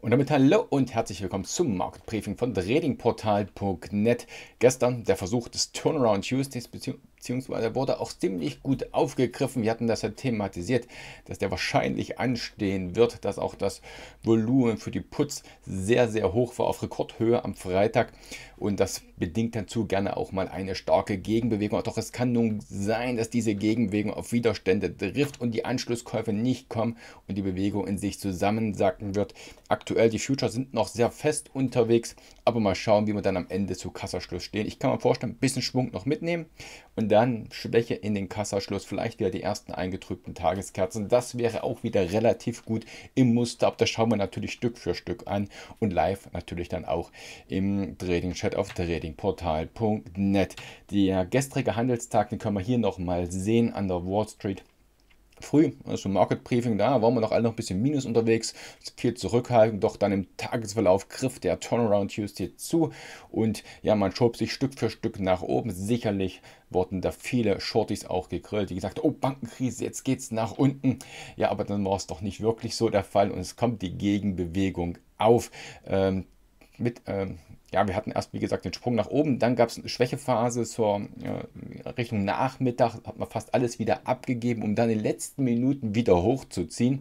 Und damit hallo und herzlich willkommen zum Market Briefing von tradingportal.net. Gestern der Versuch des Turnaround Tuesdays beziehungsweise wurde auch ziemlich gut aufgegriffen. Wir hatten das ja thematisiert, dass der wahrscheinlich anstehen wird, dass auch das Volumen für die Puts sehr, sehr hoch war auf Rekordhöhe am Freitag. Und das bedingt dazu gerne auch mal eine starke Gegenbewegung. Doch es kann nun sein, dass diese Gegenbewegung auf Widerstände trifft und die Anschlusskäufe nicht kommen und die Bewegung in sich zusammensacken wird. Aktuell, die Futures sind noch sehr fest unterwegs, aber mal schauen, wie wir dann am Ende zu Kasserschluss stehen. Ich kann mir vorstellen, ein bisschen Schwung noch mitnehmen und dann Schwäche in den Kassaschluss, vielleicht wieder die ersten eingetrübten Tageskerzen. Das wäre auch wieder relativ gut im Muster. Aber das schauen wir natürlich Stück für Stück an und live natürlich dann auch im Trading Chat auf tradingportal.net. Der gestrige Handelstag, den können wir hier nochmal sehen an der Wall Street früh, also im Market Briefing da, waren wir noch alle noch ein bisschen minus unterwegs, viel zurückhaltend, doch dann im Tagesverlauf griff der Turnaround Tuesday zu und ja, man schob sich Stück für Stück nach oben. Sicherlich wurden da viele Shorties auch gegrillt, die gesagt oh Bankenkrise, jetzt geht's nach unten. Ja, aber dann war es doch nicht wirklich so der Fall und es kommt die Gegenbewegung auf. Ähm, mit ähm, ja, wir hatten erst, wie gesagt, den Sprung nach oben, dann gab es eine Schwächephase zur äh, Richtung Nachmittag, hat man fast alles wieder abgegeben, um dann in den letzten Minuten wieder hochzuziehen.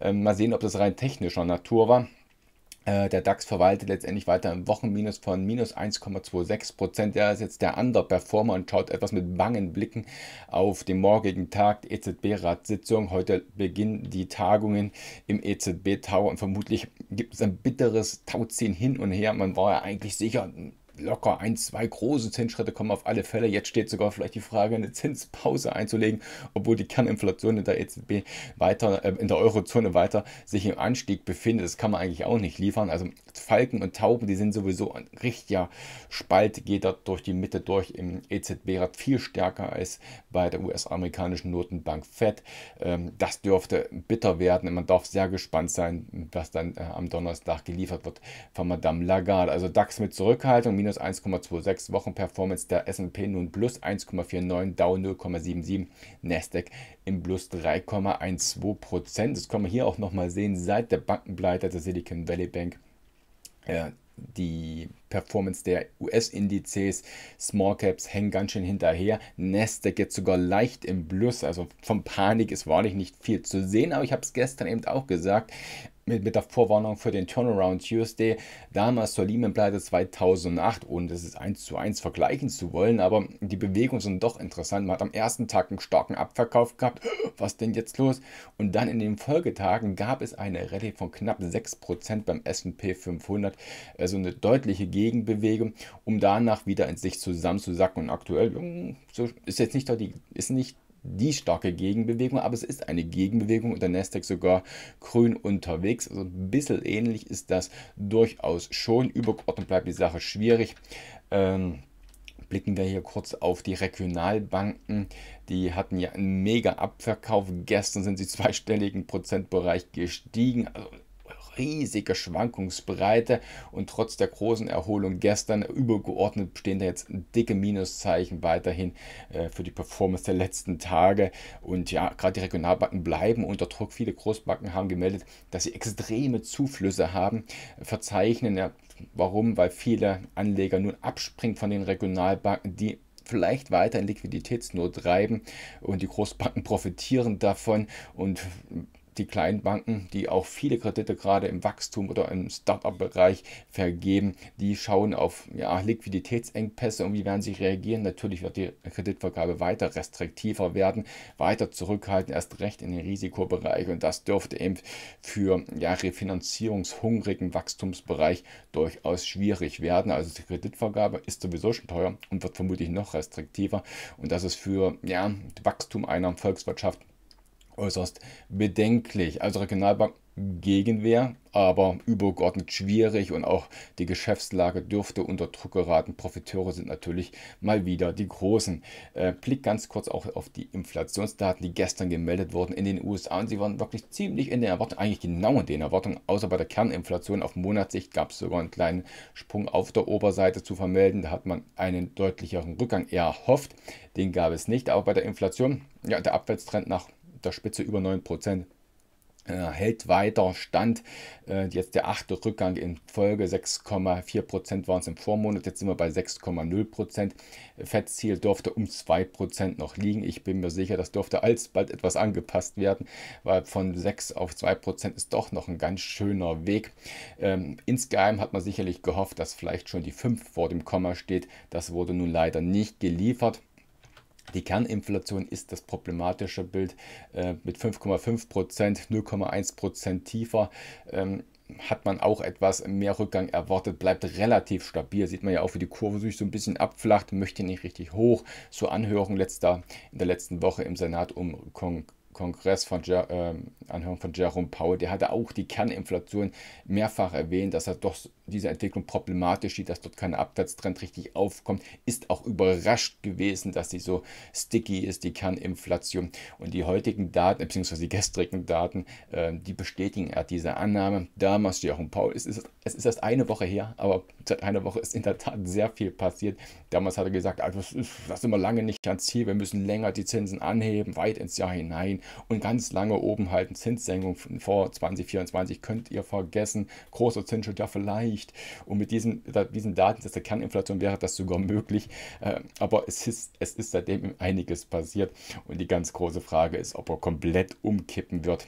Ähm, mal sehen, ob das rein technischer Natur war. Äh, der DAX verwaltet letztendlich weiter im Wochenminus von minus 1,26 Prozent. Er ist jetzt der Underperformer und schaut etwas mit bangen Blicken auf den morgigen Tag der EZB-Ratssitzung. Heute beginnen die Tagungen im EZB-Tower und vermutlich gibt es ein bitteres Tauziehen hin und her. Man war ja eigentlich sicher, locker ein, zwei große Zinsschritte kommen auf alle Fälle. Jetzt steht sogar vielleicht die Frage, eine Zinspause einzulegen, obwohl die Kerninflation in der EZB weiter, äh, in der Eurozone weiter sich im Anstieg befindet. Das kann man eigentlich auch nicht liefern. Also Falken und Tauben, die sind sowieso ein richtiger Spalt, geht dort durch die Mitte durch im EZB-Rat viel stärker als bei der US-amerikanischen Notenbank Fed. Ähm, das dürfte bitter werden. Man darf sehr gespannt sein, was dann äh, am Donnerstag geliefert wird von Madame Lagarde. Also DAX mit Zurückhaltung, minus 1,26 Wochen Performance, der S&P nun plus 1,49, Dow 0,77, Nasdaq im plus 3,12 Das kann man hier auch nochmal sehen, seit der Bankenpleite der Silicon Valley Bank äh, die Performance der US-Indizes. Small Caps hängen ganz schön hinterher. Nasdaq jetzt sogar leicht im Plus. Also von Panik ist wahrlich nicht viel zu sehen. Aber ich habe es gestern eben auch gesagt mit, mit der Vorwarnung für den Turnaround Tuesday, damals zur Lehman-Pleite 2008, ohne das ist eins zu eins vergleichen zu wollen, aber die Bewegungen sind doch interessant. Man hat am ersten Tag einen starken Abverkauf gehabt, was denn jetzt los? Und dann in den Folgetagen gab es eine Rallye von knapp 6% beim S&P 500, also eine deutliche Gegenbewegung, um danach wieder in sich zusammenzusacken. Und aktuell hm, ist jetzt nicht, die, ist nicht die starke Gegenbewegung, aber es ist eine Gegenbewegung und der Nasdaq sogar grün unterwegs. Also ein bisschen ähnlich ist das durchaus schon. Übergeordnet bleibt die Sache schwierig. Ähm, blicken wir hier kurz auf die Regionalbanken. Die hatten ja einen mega Abverkauf. Gestern sind sie zweistelligen Prozentbereich gestiegen. Also riesige Schwankungsbreite und trotz der großen Erholung gestern übergeordnet stehen da jetzt dicke Minuszeichen weiterhin äh, für die Performance der letzten Tage. Und ja, gerade die Regionalbanken bleiben unter Druck. Viele Großbanken haben gemeldet, dass sie extreme Zuflüsse haben, verzeichnen. Ja, warum? Weil viele Anleger nun abspringen von den Regionalbanken, die vielleicht weiter in Liquiditätsnot treiben und die Großbanken profitieren davon und die kleinen Banken, die auch viele Kredite gerade im Wachstum oder im Startup-Bereich vergeben, die schauen auf ja, Liquiditätsengpässe und wie werden sie reagieren. Natürlich wird die Kreditvergabe weiter restriktiver werden, weiter zurückhalten, erst recht in den Risikobereich. Und das dürfte eben für ja, refinanzierungshungrigen Wachstumsbereich durchaus schwierig werden. Also die Kreditvergabe ist sowieso schon teuer und wird vermutlich noch restriktiver. Und das ist für ja, Wachstum einer Volkswirtschaft äußerst bedenklich. Also Regionalbank Gegenwehr, aber übergeordnet schwierig und auch die Geschäftslage dürfte unter Druck geraten. Profiteure sind natürlich mal wieder die Großen. Äh, Blick ganz kurz auch auf die Inflationsdaten, die gestern gemeldet wurden in den USA und sie waren wirklich ziemlich in den Erwartungen, eigentlich genau in den Erwartungen, außer bei der Kerninflation auf Monatssicht gab es sogar einen kleinen Sprung auf der Oberseite zu vermelden. Da hat man einen deutlicheren Rückgang erhofft, den gab es nicht, aber bei der Inflation, ja, der Abwärtstrend nach der Spitze über 9% äh, hält weiter stand. Äh, jetzt der achte Rückgang in Folge, 6,4% waren es im Vormonat, jetzt sind wir bei 6,0%. Fettziel dürfte um 2% noch liegen. Ich bin mir sicher, das dürfte alsbald etwas angepasst werden, weil von 6 auf 2% ist doch noch ein ganz schöner Weg. Ähm, insgeheim hat man sicherlich gehofft, dass vielleicht schon die 5 vor dem Komma steht. Das wurde nun leider nicht geliefert. Die Kerninflation ist das problematische Bild äh, mit 5,5 0,1 tiefer. Ähm, hat man auch etwas mehr Rückgang erwartet, bleibt relativ stabil. Sieht man ja auch, wie die Kurve sich so ein bisschen abflacht, möchte nicht richtig hoch. Zur Anhörung letzter, in der letzten Woche im Senat um Kong Kongress von Ger äh, Anhörung von Jerome Powell, der hatte auch die Kerninflation mehrfach erwähnt, dass er doch diese Entwicklung problematisch sieht, dass dort kein Abwärtstrend richtig aufkommt, ist auch überrascht gewesen, dass sie so sticky ist, die Kerninflation. Und die heutigen Daten, beziehungsweise die gestrigen Daten, äh, die bestätigen er diese Annahme. Damals Jerome Powell, es ist, es ist erst eine Woche her, aber seit einer Woche ist in der Tat sehr viel passiert. Damals hat er gesagt, also das, ist, das sind wir lange nicht ans Ziel, wir müssen länger die Zinsen anheben, weit ins Jahr hinein und ganz lange oben halten. Zinssenkung vor 2024 könnt ihr vergessen. Großer Zinsschutz ja vielleicht. Und mit diesem, diesen Daten der Kerninflation wäre das sogar möglich. Äh, aber es ist, es ist seitdem einiges passiert. Und die ganz große Frage ist, ob er komplett umkippen wird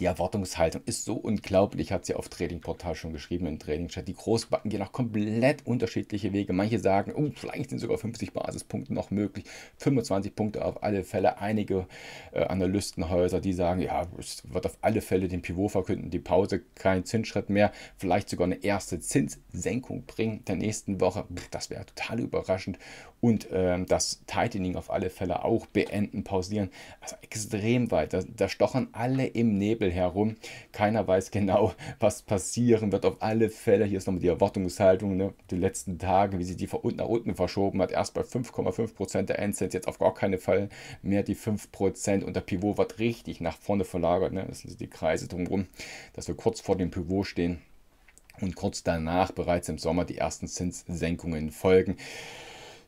die Erwartungshaltung ist so unglaublich, hat sie auf Tradingportal schon geschrieben im trading Die Großbanken gehen auch komplett unterschiedliche Wege. Manche sagen, oh, vielleicht sind sogar 50 Basispunkte noch möglich, 25 Punkte auf alle Fälle. Einige äh, Analystenhäuser, die sagen, ja, es wird auf alle Fälle den Pivot verkünden, die Pause, kein Zinsschritt mehr, vielleicht sogar eine erste Zinssenkung bringen der nächsten Woche. Das wäre total überraschend. Und äh, das Tightening auf alle Fälle auch beenden, pausieren. Also extrem weit. Da, da stochern alle im Nebel Nebel herum. Keiner weiß genau, was passieren wird. Auf alle Fälle, hier ist nochmal die Erwartungshaltung, ne? die letzten Tage, wie sie die von unten nach unten verschoben hat. Erst bei 5,5% der Endcents, jetzt auf gar keinen Fall mehr die 5%. Und der Pivot wird richtig nach vorne verlagert. Ne? Das sind die Kreise drumherum, dass wir kurz vor dem Pivot stehen und kurz danach bereits im Sommer die ersten Zinssenkungen folgen.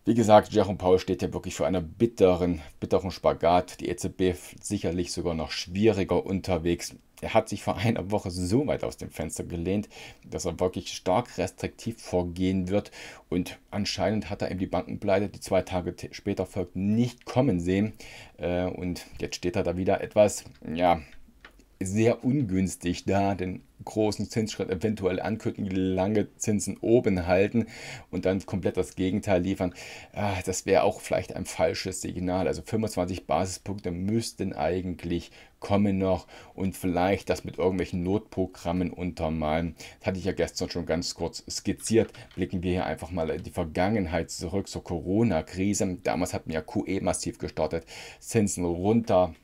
Wie gesagt, Jerome Paul steht ja wirklich für einen bitteren, bitteren Spagat. Die EZB sicherlich sogar noch schwieriger unterwegs. Er hat sich vor einer Woche so weit aus dem Fenster gelehnt, dass er wirklich stark restriktiv vorgehen wird. Und anscheinend hat er eben die Bankenpleite, die zwei Tage später folgt, nicht kommen sehen. Äh, und jetzt steht er da wieder etwas, ja, sehr ungünstig, da den großen Zinsschritt eventuell ankündigen, lange Zinsen oben halten und dann komplett das Gegenteil liefern. Ah, das wäre auch vielleicht ein falsches Signal. Also 25 Basispunkte müssten eigentlich kommen noch und vielleicht das mit irgendwelchen Notprogrammen untermalen. Das hatte ich ja gestern schon ganz kurz skizziert. Blicken wir hier einfach mal in die Vergangenheit zurück zur Corona-Krise. Damals hatten wir ja QE massiv gestartet, Zinsen runter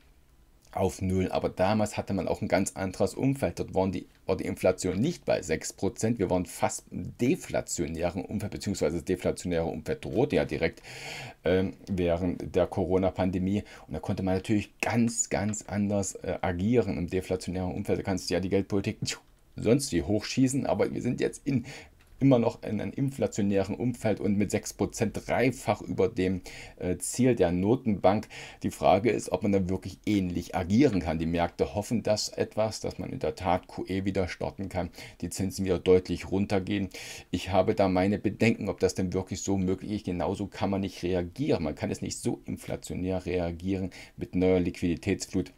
auf Null. Aber damals hatte man auch ein ganz anderes Umfeld. Dort waren die, war die Inflation nicht bei 6%. Wir waren fast im deflationären Umfeld, beziehungsweise das deflationäre Umfeld drohte ja direkt ähm, während der Corona-Pandemie. Und da konnte man natürlich ganz, ganz anders äh, agieren. Im deflationären Umfeld da kannst du ja die Geldpolitik tschuk, sonst wie hochschießen. Aber wir sind jetzt in immer noch in einem inflationären Umfeld und mit 6% dreifach über dem äh, Ziel der Notenbank. Die Frage ist, ob man dann wirklich ähnlich agieren kann. Die Märkte hoffen das etwas, dass man in der Tat QE wieder starten kann, die Zinsen wieder deutlich runtergehen. Ich habe da meine Bedenken, ob das denn wirklich so möglich ist. Genauso kann man nicht reagieren. Man kann es nicht so inflationär reagieren mit neuer Liquiditätsflut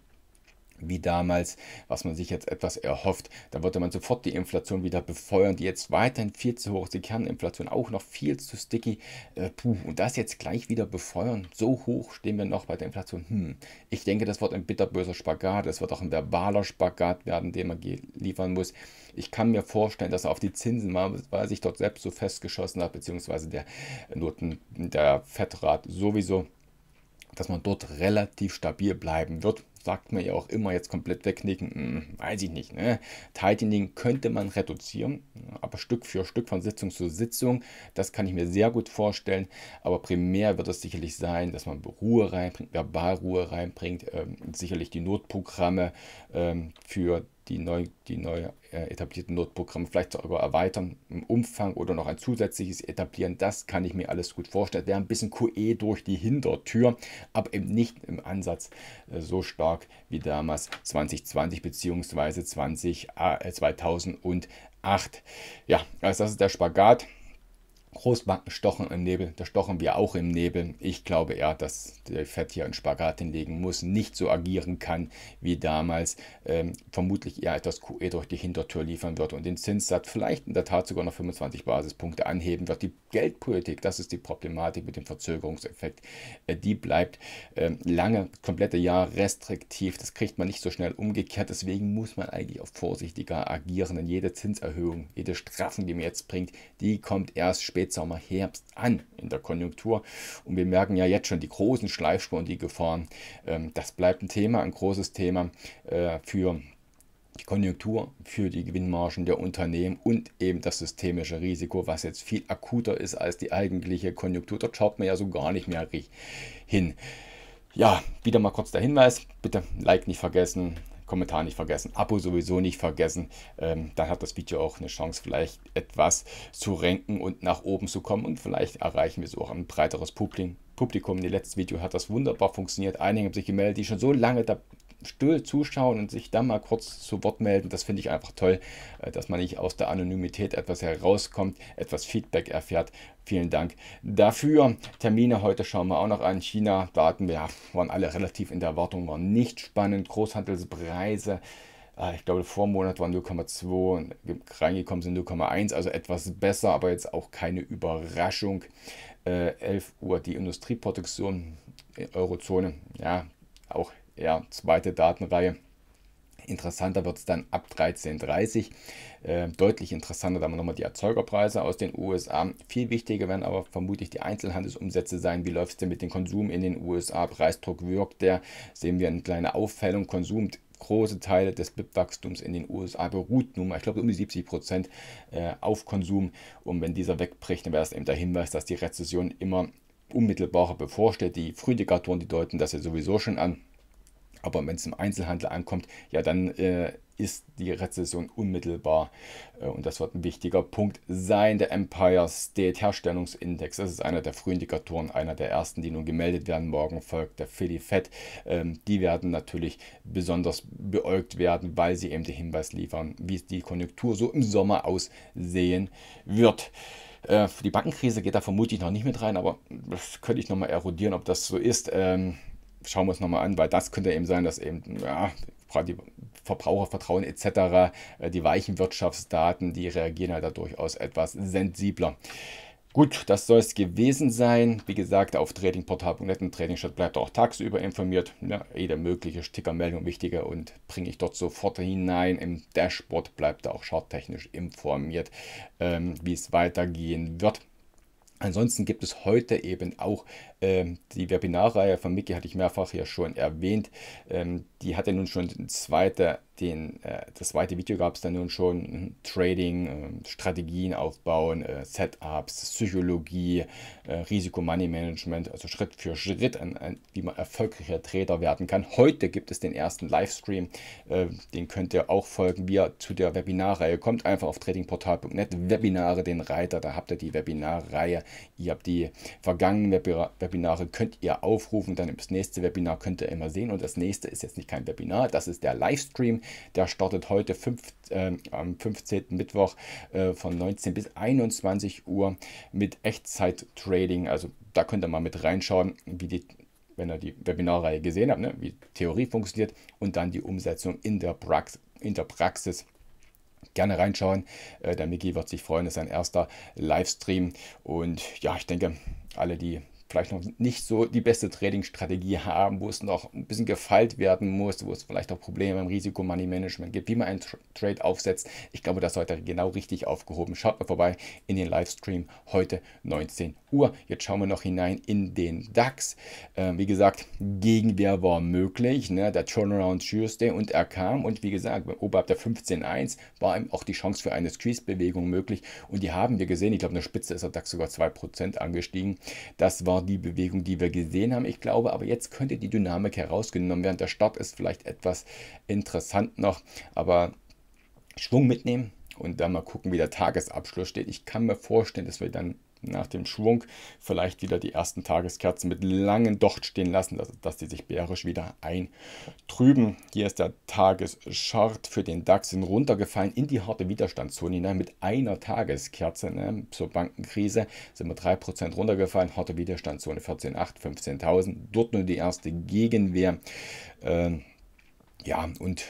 wie damals, was man sich jetzt etwas erhofft. Da würde man sofort die Inflation wieder befeuern, die jetzt weiterhin viel zu hoch ist, die Kerninflation auch noch viel zu sticky. Äh, puh, und das jetzt gleich wieder befeuern, so hoch stehen wir noch bei der Inflation. Hm, ich denke, das wird ein bitterböser Spagat, es wird auch ein verbaler Spagat werden, den man liefern muss. Ich kann mir vorstellen, dass er auf die Zinsen war, weil sich dort selbst so festgeschossen hat, beziehungsweise der Noten, der Fettrat sowieso dass man dort relativ stabil bleiben wird sagt man ja auch immer jetzt komplett wegnicken, hm, weiß ich nicht. Ne? Tightening könnte man reduzieren, aber Stück für Stück von Sitzung zu Sitzung, das kann ich mir sehr gut vorstellen. Aber primär wird es sicherlich sein, dass man Ruhe reinbringt, Verbalruhe reinbringt, ähm, sicherlich die Notprogramme ähm, für die neu, die neu äh, etablierten Notprogramme vielleicht sogar erweitern im Umfang oder noch ein zusätzliches etablieren. Das kann ich mir alles gut vorstellen. Wäre ein bisschen QE durch die Hintertür, aber eben nicht im Ansatz äh, so stark wie damals 2020 bzw. 20, äh, 2008. Ja, also das ist der Spagat Großbanken stochen im Nebel, da stochen wir auch im Nebel. Ich glaube eher, dass der Fed hier einen Spagat hinlegen muss, nicht so agieren kann wie damals, ähm, vermutlich eher etwas QE durch die Hintertür liefern wird und den Zinssatz vielleicht in der Tat sogar noch 25 Basispunkte anheben wird. Die Geldpolitik, das ist die Problematik mit dem Verzögerungseffekt, äh, die bleibt äh, lange, komplette Jahr restriktiv. Das kriegt man nicht so schnell umgekehrt, deswegen muss man eigentlich auch vorsichtiger agieren, denn jede Zinserhöhung, jede Straffen, die man jetzt bringt, die kommt erst später Spätsommer, Herbst an in der Konjunktur. Und wir merken ja jetzt schon die großen Schleifspuren, die Gefahren. Ähm, das bleibt ein Thema, ein großes Thema äh, für die Konjunktur für die Gewinnmargen der Unternehmen und eben das systemische Risiko, was jetzt viel akuter ist als die eigentliche Konjunktur. Dort schaut man ja so gar nicht mehr hin. Ja, wieder mal kurz der Hinweis. Bitte Like nicht vergessen, Kommentar nicht vergessen, Abo sowieso nicht vergessen. Ähm, dann hat das Video auch eine Chance, vielleicht etwas zu ranken und nach oben zu kommen. Und vielleicht erreichen wir so auch ein breiteres Publikum. In dem letzten Video hat das wunderbar funktioniert. Einige haben sich gemeldet, die schon so lange da still zuschauen und sich dann mal kurz zu Wort melden. Das finde ich einfach toll, äh, dass man nicht aus der Anonymität etwas herauskommt, etwas Feedback erfährt. Vielen Dank dafür. Termine heute schauen wir auch noch an. China, Daten, ja, waren alle relativ in der Erwartung, waren nicht spannend. Großhandelspreise äh, ich glaube, Monat waren 0,2 reingekommen sind 0,1, also etwas besser, aber jetzt auch keine Überraschung. 11 äh, Uhr die Industrieproduktion, Eurozone, ja, auch eher zweite Datenreihe. Interessanter wird es dann ab 13.30 Uhr. Äh, deutlich interessanter dann nochmal die Erzeugerpreise aus den USA. Viel wichtiger werden aber vermutlich die Einzelhandelsumsätze sein. Wie läuft es denn mit dem Konsum in den USA? Preisdruck wirkt der. Sehen wir eine kleine Auffällung. Konsum große Teile des BIP-Wachstums in den USA beruht nun mal, ich glaube, um die 70 Prozent äh, auf Konsum. Und wenn dieser wegbricht, dann wäre es eben der Hinweis, dass die Rezession immer unmittelbarer bevorsteht. Die Frühdikatoren, die deuten das ja sowieso schon an. Aber wenn es im Einzelhandel ankommt, ja, dann äh, ist die Rezession unmittelbar. Äh, und das wird ein wichtiger Punkt sein. Der Empire State Herstellungsindex, das ist einer der frühen Indikatoren, einer der ersten, die nun gemeldet werden. Morgen folgt der Philly Fed. Ähm, die werden natürlich besonders beäugt werden, weil sie eben den Hinweis liefern, wie die Konjunktur so im Sommer aussehen wird. Äh, die Bankenkrise geht da vermutlich noch nicht mit rein, aber das könnte ich nochmal erodieren, ob das so ist. Ähm, schauen wir uns nochmal an, weil das könnte eben sein, dass eben, ja, die Verbrauchervertrauen etc., äh, die weichen Wirtschaftsdaten, die reagieren halt da durchaus etwas sensibler. Gut, das soll es gewesen sein. Wie gesagt, auf tradingportal.net und Tradingstadt bleibt auch tagsüber informiert. Ja, jede mögliche Stickermeldung wichtige und bringe ich dort sofort hinein. Im Dashboard bleibt da auch charttechnisch informiert, ähm, wie es weitergehen wird. Ansonsten gibt es heute eben auch ähm, die Webinarreihe von Mickey hatte ich mehrfach hier schon erwähnt. Ähm, die hatte nun schon den zweite, den, äh, das zweite Video gab es dann nun schon. Mhm, Trading, ähm, Strategien aufbauen, äh, Setups, Psychologie, äh, Risikomoney-Management, also Schritt für Schritt, wie man erfolgreicher Trader werden kann. Heute gibt es den ersten Livestream. den könnt ihr auch folgen, wie ihr zu der Webinarreihe kommt. Einfach auf tradingportal.net, Webinare, den Reiter, da habt ihr die Webinarreihe. Ihr habt die vergangenen Webinare Webinare könnt ihr aufrufen, dann das nächste Webinar könnt ihr immer sehen. Und das nächste ist jetzt nicht kein Webinar, das ist der Livestream. Der startet heute fünf, äh, am 15. Mittwoch äh, von 19 bis 21 Uhr mit Echtzeit-Trading. Also da könnt ihr mal mit reinschauen, wie die wenn ihr die Webinarreihe gesehen habt, ne, wie Theorie funktioniert und dann die Umsetzung in der, Prax in der Praxis gerne reinschauen. Äh, der Miki wird sich freuen, das ist ein erster Livestream. Und ja, ich denke, alle, die vielleicht noch nicht so die beste Trading-Strategie haben, wo es noch ein bisschen gefeilt werden muss, wo es vielleicht auch Probleme beim risiko money management gibt, wie man einen Trade aufsetzt. Ich glaube, das heute genau richtig aufgehoben. Schaut mal vorbei in den Livestream heute 19 Uhr. Jetzt schauen wir noch hinein in den DAX. Ähm, wie gesagt, Gegenwehr war möglich. Ne? Der Turnaround Tuesday und er kam. Und wie gesagt, oberhalb der 15.1 war ihm auch die Chance für eine Squeeze-Bewegung möglich. Und die haben wir gesehen. Ich glaube, eine Spitze ist der DAX sogar 2% angestiegen. Das war war die Bewegung, die wir gesehen haben. Ich glaube aber, jetzt könnte die Dynamik herausgenommen werden. Der Start ist vielleicht etwas interessant noch, aber Schwung mitnehmen, und dann mal gucken, wie der Tagesabschluss steht. Ich kann mir vorstellen, dass wir dann nach dem Schwung vielleicht wieder die ersten Tageskerzen mit langen Docht stehen lassen, dass, dass die sich bärisch wieder eintrüben. Hier ist der Tagesschart für den DAX sind runtergefallen in die harte Widerstandszone hinein mit einer Tageskerze. Ne? Zur Bankenkrise sind wir 3% runtergefallen, harte Widerstandszone 14,8, 15.000. Dort nur die erste Gegenwehr. Ähm, ja, und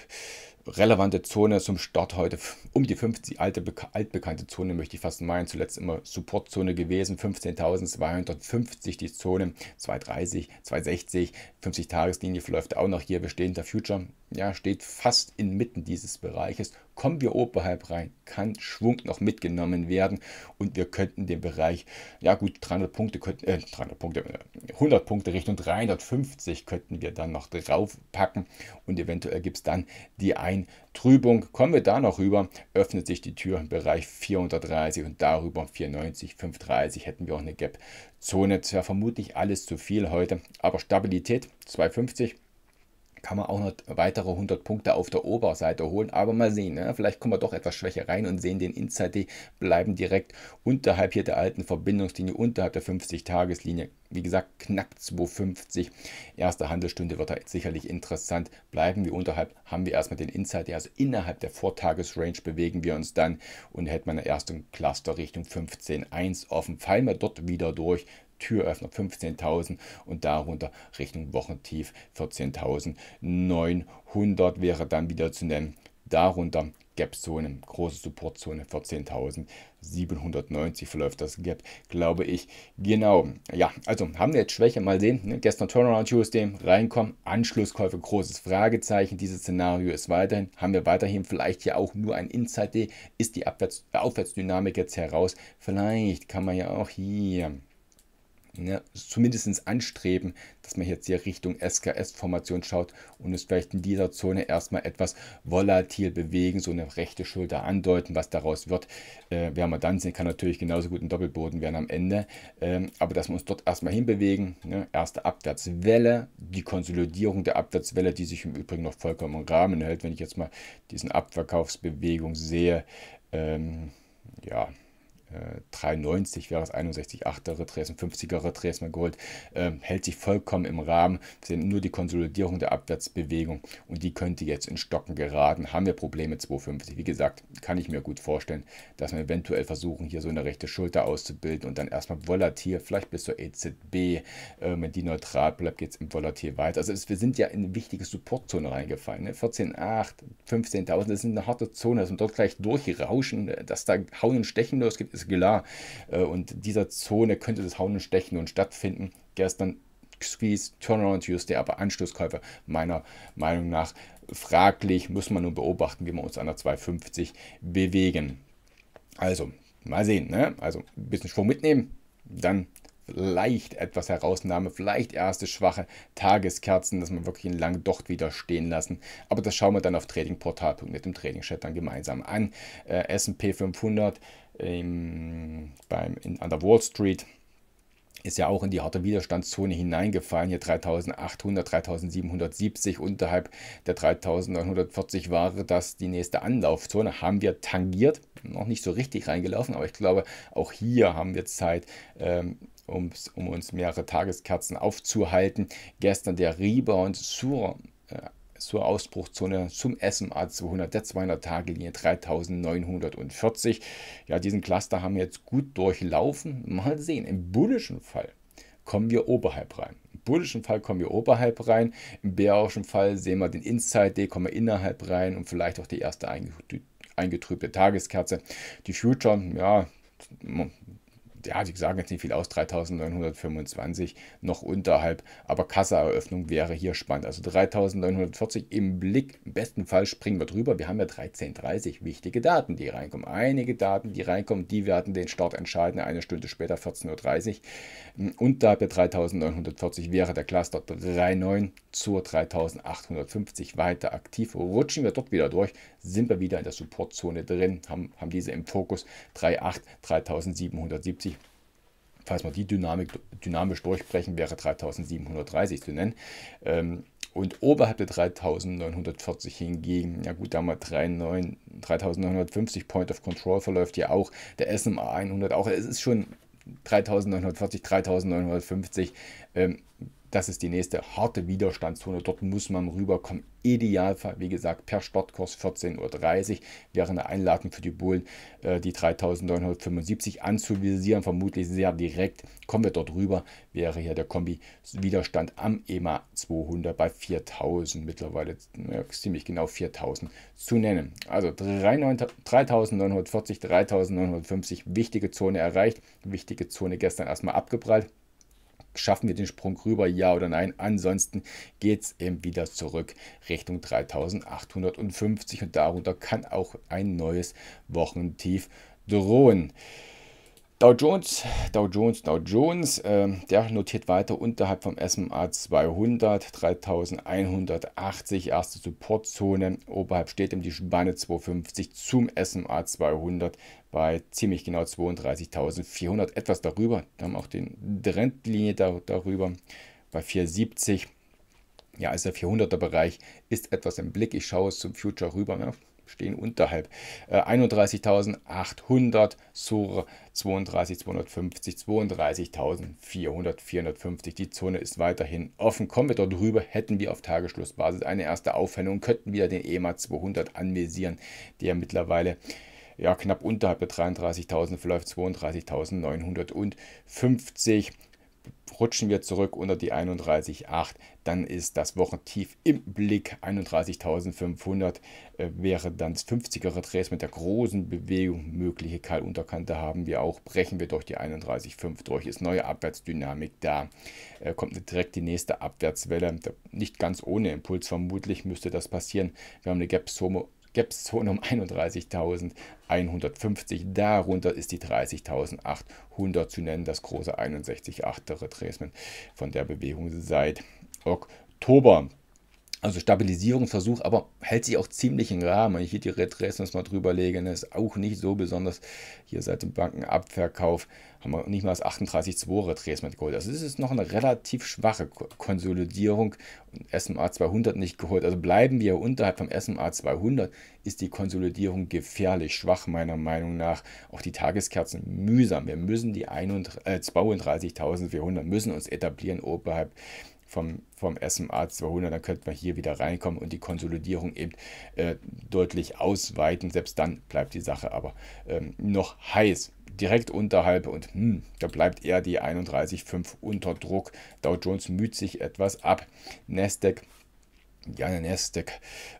relevante Zone zum Start heute um die 50 alte, altbekannte Zone, möchte ich fast meinen. Zuletzt immer Supportzone gewesen, 15.250 die Zone, 230, 260, 50 Tageslinie verläuft auch noch hier wir stehen der Future ja, steht fast inmitten dieses Bereiches. Kommen wir oberhalb rein, kann Schwung noch mitgenommen werden und wir könnten den Bereich, ja gut, 300 Punkte, könnten, äh, 300 Punkte, 100 äh, Punkte Richtung 350 könnten wir dann noch draufpacken und eventuell gibt es dann die Eintrübung. Kommen wir da noch rüber, öffnet sich die Tür im Bereich 430 und darüber 490, 530 hätten wir auch eine Gap-Zone. Zwar vermutlich alles zu viel heute, aber Stabilität 250 kann man auch noch weitere 100 Punkte auf der Oberseite holen. Aber mal sehen, ne? vielleicht kommen wir doch etwas schwächer rein und sehen den Inside D bleiben direkt unterhalb hier der alten Verbindungslinie, unterhalb der 50-Tageslinie. Wie gesagt, knapp 2,50. Erste Handelsstunde wird da sicherlich interessant. Bleiben wir unterhalb, haben wir erstmal den Inside D, also innerhalb der Vortagesrange bewegen wir uns dann und hätten wir eine erste Cluster Richtung 15,1 offen. Fallen wir dort wieder durch, Türöffner 15.000 und darunter Richtung Wochentief 14.900 wäre dann wieder zu nennen. Darunter Gap-Zone, große Supportzone 14.790 verläuft das Gap, glaube ich. Genau, ja, also haben wir jetzt Schwäche, mal sehen. Ne? Gestern Turnaround Tuesday, reinkommen, Anschlusskäufe, großes Fragezeichen. Dieses Szenario ist weiterhin, haben wir weiterhin vielleicht ja auch nur ein Inside-D, ist die Abwärts Aufwärtsdynamik jetzt heraus. Vielleicht kann man ja auch hier ja, ne, zumindest anstreben, dass man jetzt hier Richtung SKS-Formation schaut und es vielleicht in dieser Zone erstmal etwas volatil bewegen, so eine rechte Schulter andeuten, was daraus wird. Äh, werden wir dann sehen, kann natürlich genauso gut ein Doppelboden werden am Ende, ähm, aber dass wir uns dort erstmal hinbewegen. Ne? Erste Abwärtswelle, die Konsolidierung der Abwärtswelle, die sich im Übrigen noch vollkommen im Rahmen hält, wenn ich jetzt mal diesen Abverkaufsbewegung sehe. Ähm, ja, 3,90 äh, wäre es 61,8er Retrace, ein 50er Retrace mal geholt, ähm, hält sich vollkommen im Rahmen. Wir sehen nur die Konsolidierung der Abwärtsbewegung und die könnte jetzt in Stocken geraten. Haben wir Probleme 2,50? Wie gesagt, kann ich mir gut vorstellen, dass wir eventuell versuchen, hier so eine rechte Schulter auszubilden und dann erstmal volatil, vielleicht bis zur EZB. Ähm, wenn die neutral bleibt, geht es im Volatil weiter. Also es, wir sind ja in eine wichtige Supportzone reingefallen. Ne? 14,8, 15.000, das ist eine harte Zone, dass wir dort gleich durchrauschen, dass da Hauen und Stechen losgeht, gibt, ist klar. Äh, und dieser Zone könnte das Hauen und Stechen nun stattfinden. Gestern Squeeze, Turnaround Tuesday, aber Anschlusskäufer meiner Meinung nach fraglich. Muss man nun beobachten, wie wir uns an der 250 bewegen. Also, mal sehen. Ne? Also, ein bisschen Schwung mitnehmen, dann vielleicht etwas Herausnahme, vielleicht erste schwache Tageskerzen, dass man wirklich einen langen Docht wieder stehen lassen. Aber das schauen wir dann auf tradingportal.net im Trading Chat dann gemeinsam an. Äh, S&P 500 im, beim, in, an der Wall Street ist ja auch in die harte Widerstandszone hineingefallen, hier 3800, 3770, unterhalb der 3940 war das die nächste Anlaufzone, haben wir tangiert, noch nicht so richtig reingelaufen, aber ich glaube, auch hier haben wir Zeit, ähm, um, um uns mehrere Tageskerzen aufzuhalten. Gestern der Rebound zur äh, zur Ausbruchzone zum SMA 200 der 200-Tage-Linie 3940. Ja, diesen Cluster haben wir jetzt gut durchlaufen. Mal sehen, im bullischen Fall kommen wir oberhalb rein. Im bullischen Fall kommen wir oberhalb rein. Im bärischen Fall sehen wir den Inside d kommen wir innerhalb rein und vielleicht auch die erste eingetrübte Tageskerze. Die Future, ja, ja, die sagen jetzt nicht viel aus, 3925 noch unterhalb, aber Kassaeröffnung wäre hier spannend. Also 3940 im Blick, im besten Fall springen wir drüber. Wir haben ja 1330 wichtige Daten, die reinkommen. Einige Daten, die reinkommen, die werden den Start entscheiden. Eine Stunde später, 14.30 Uhr. Unterhalb der 3940 wäre der Cluster 39 zur 3850 weiter aktiv. Rutschen wir dort wieder durch, sind wir wieder in der Supportzone drin, haben, haben diese im Fokus 3,8, 3770 falls wir die Dynamik, dynamisch durchbrechen, wäre 3730 zu nennen. Ähm, und oberhalb der 3940 hingegen, ja gut, da haben wir 3950 Point of Control verläuft ja auch, der SMA 100 auch, es ist schon 3940, 3950, das ist die nächste harte Widerstandszone. Dort muss man rüberkommen. Idealfall, wie gesagt, per Startkurs 14.30 Uhr wäre eine Einladung für die Bullen, äh, die 3975 anzuvisieren. Vermutlich sehr direkt. Kommen wir dort rüber, wäre hier der Kombi-Widerstand am EMA 200 bei 4000, mittlerweile ja, ziemlich genau 4000 zu nennen. Also 3940, 3950, wichtige Zone erreicht. Wichtige Zone gestern erstmal abgeprallt. Schaffen wir den Sprung rüber, ja oder nein? Ansonsten geht es eben ähm, wieder zurück Richtung 3850 und darunter kann auch ein neues Wochentief drohen. Dow Jones, Dow Jones, Dow Jones, äh, der notiert weiter unterhalb vom SMA 200, 3180, erste Supportzone. Oberhalb steht eben die Spanne 250 zum SMA 200 bei ziemlich genau 32.400, etwas darüber. Wir haben auch die Trendlinie da, darüber bei 470. Ja, also der 400er Bereich ist etwas im Blick. Ich schaue es zum Future rüber. Ja, stehen unterhalb. Äh, 31.800, Sur 32, 250, 32.400, 450. Die Zone ist weiterhin offen. Kommen wir dort drüber, hätten wir auf Tagesschlussbasis eine erste Aufhängung, könnten wir den EMA 200 anvisieren, der mittlerweile ja, knapp unterhalb der 33.000 verläuft 32.950 rutschen wir zurück unter die 31,8, dann ist das Wochentief im Blick. 31.500 äh, wäre dann das 50er Trace mit der großen Bewegung. Mögliche Keilunterkante haben wir auch. Brechen wir durch die 31,5 durch, ist neue Abwärtsdynamik da. Äh, kommt direkt die nächste Abwärtswelle. Nicht ganz ohne Impuls vermutlich müsste das passieren. Wir haben eine Gap-Summe Gapszone um 31.150. Darunter ist die 30.800 zu nennen, das große 61,8. Retracement von der Bewegung seit Oktober. Also Stabilisierungsversuch, aber hält sich auch ziemlich im Rahmen. Wenn ich hier die Retress mal drüber lege, ist auch nicht so besonders. Hier seit dem Bankenabverkauf haben wir nicht mal das 38,2 Retracement geholt. Also es ist noch eine relativ schwache Konsolidierung. Und SMA 200 nicht geholt. Also bleiben wir unterhalb vom SMA 200, ist die Konsolidierung gefährlich schwach meiner Meinung nach. Auch die Tageskerzen mühsam. Wir müssen die äh, 32.400 müssen uns etablieren oberhalb vom, vom SMA 200, dann könnten wir hier wieder reinkommen und die Konsolidierung eben äh, deutlich ausweiten. Selbst dann bleibt die Sache aber ähm, noch heiß. Direkt unterhalb und hm, da bleibt eher die 31,5 unter Druck. Dow Jones müht sich etwas ab. Nasdaq ja, der Nasdaq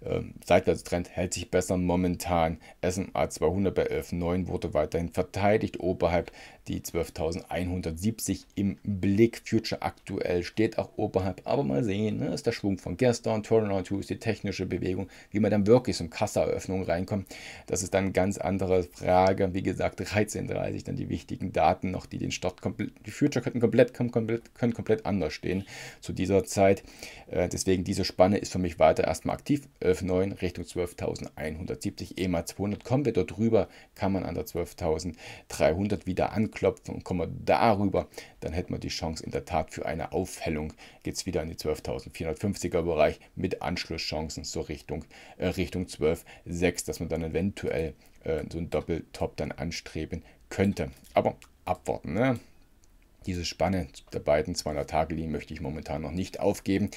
ähm, Seitwärtstrend hält sich besser momentan. SMA 200 bei 11,9 wurde weiterhin verteidigt. Oberhalb die 12.170 im Blick. Future aktuell steht auch oberhalb, aber mal sehen, ne, ist der Schwung von gestern. Turnaround 2 ist die technische Bewegung, wie man dann wirklich zum Kassaeröffnung reinkommt. Das ist dann eine ganz andere Frage. Wie gesagt, 13.30 dann die wichtigen Daten noch, die den Start komplett, die Future könnten komplett, komplett, können komplett anders stehen zu dieser Zeit. Äh, deswegen diese Spanne ist für mich weiter erstmal aktiv. 11.9 Richtung 12.170, EMA 200. Kommen wir dort drüber, kann man an der 12.300 wieder anknüpfen klopfen und kommen wir darüber, dann hätten wir die Chance in der Tat für eine Aufhellung. Geht es wieder in die 12.450er Bereich mit Anschlusschancen so Richtung, äh, Richtung 12.6, dass man dann eventuell äh, so einen Doppeltop dann anstreben könnte. Aber abwarten, ne? Diese Spanne der beiden 200-Tage-Linien möchte ich momentan noch nicht aufgeben.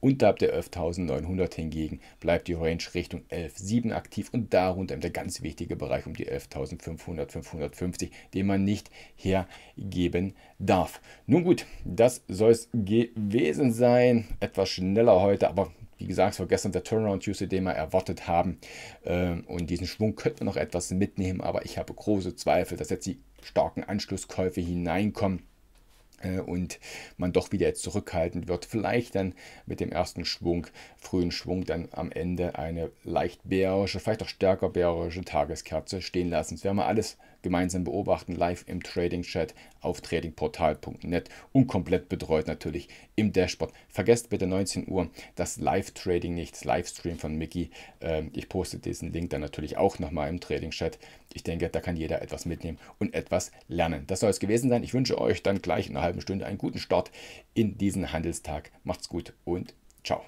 Unterhalb der 11.900 hingegen bleibt die Range Richtung 11.7 aktiv und darunter der ganz wichtige Bereich um die 11.500, 550, den man nicht hergeben darf. Nun gut, das soll es gewesen sein. Etwas schneller heute, aber wie gesagt, es war gestern der Turnaround Tuesday, den wir erwartet haben. Ähm, und diesen Schwung könnten wir noch etwas mitnehmen, aber ich habe große Zweifel, dass jetzt die starken Anschlusskäufe hineinkommen. Äh, und man doch wieder zurückhaltend wird. Vielleicht dann mit dem ersten Schwung, frühen Schwung, dann am Ende eine leicht bärische, vielleicht auch stärker bärische Tageskerze stehen lassen. Das werden wir alles gemeinsam beobachten, live im Trading Chat auf tradingportal.net und komplett betreut natürlich im Dashboard. Vergesst bitte 19 Uhr das Live-Trading nicht, das Livestream von Mickey. Ähm, ich poste diesen Link dann natürlich auch nochmal im Trading Chat. Ich denke, da kann jeder etwas mitnehmen und etwas lernen. Das soll es gewesen sein. Ich wünsche euch dann gleich in einer halben Stunde einen guten Start in diesen Handelstag. Macht's gut und ciao.